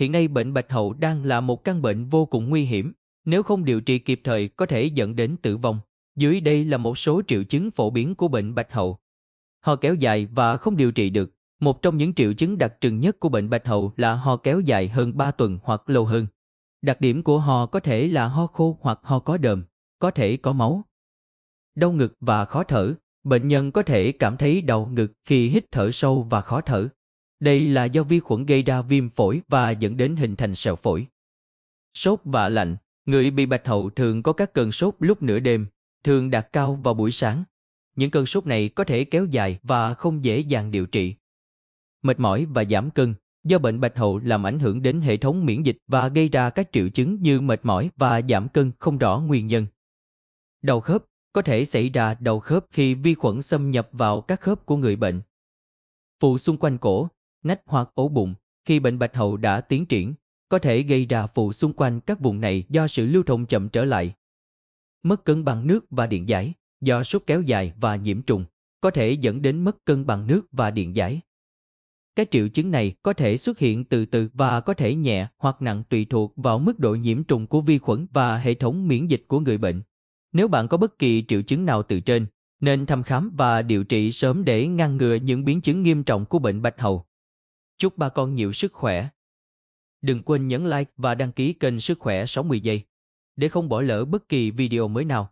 Hiện nay bệnh bạch hầu đang là một căn bệnh vô cùng nguy hiểm, nếu không điều trị kịp thời có thể dẫn đến tử vong. Dưới đây là một số triệu chứng phổ biến của bệnh bạch hầu: Ho kéo dài và không điều trị được. Một trong những triệu chứng đặc trưng nhất của bệnh bạch hầu là ho kéo dài hơn 3 tuần hoặc lâu hơn. Đặc điểm của ho có thể là ho khô hoặc ho có đờm, có thể có máu. Đau ngực và khó thở. Bệnh nhân có thể cảm thấy đau ngực khi hít thở sâu và khó thở. Đây là do vi khuẩn gây ra viêm phổi và dẫn đến hình thành sẹo phổi. Sốt và lạnh, người bị bạch hầu thường có các cơn sốt lúc nửa đêm, thường đạt cao vào buổi sáng. Những cơn sốt này có thể kéo dài và không dễ dàng điều trị. Mệt mỏi và giảm cân do bệnh bạch hầu làm ảnh hưởng đến hệ thống miễn dịch và gây ra các triệu chứng như mệt mỏi và giảm cân không rõ nguyên nhân. Đau khớp có thể xảy ra đau khớp khi vi khuẩn xâm nhập vào các khớp của người bệnh. phụ xung quanh cổ nách hoặc ổ bụng. Khi bệnh bạch hầu đã tiến triển, có thể gây ra phù xung quanh các vùng này do sự lưu thông chậm trở lại. Mất cân bằng nước và điện giải do sốt kéo dài và nhiễm trùng có thể dẫn đến mất cân bằng nước và điện giải. Các triệu chứng này có thể xuất hiện từ từ và có thể nhẹ hoặc nặng tùy thuộc vào mức độ nhiễm trùng của vi khuẩn và hệ thống miễn dịch của người bệnh. Nếu bạn có bất kỳ triệu chứng nào từ trên, nên thăm khám và điều trị sớm để ngăn ngừa những biến chứng nghiêm trọng của bệnh bạch hầu. Chúc ba con nhiều sức khỏe. Đừng quên nhấn like và đăng ký kênh Sức khỏe 60 giây để không bỏ lỡ bất kỳ video mới nào.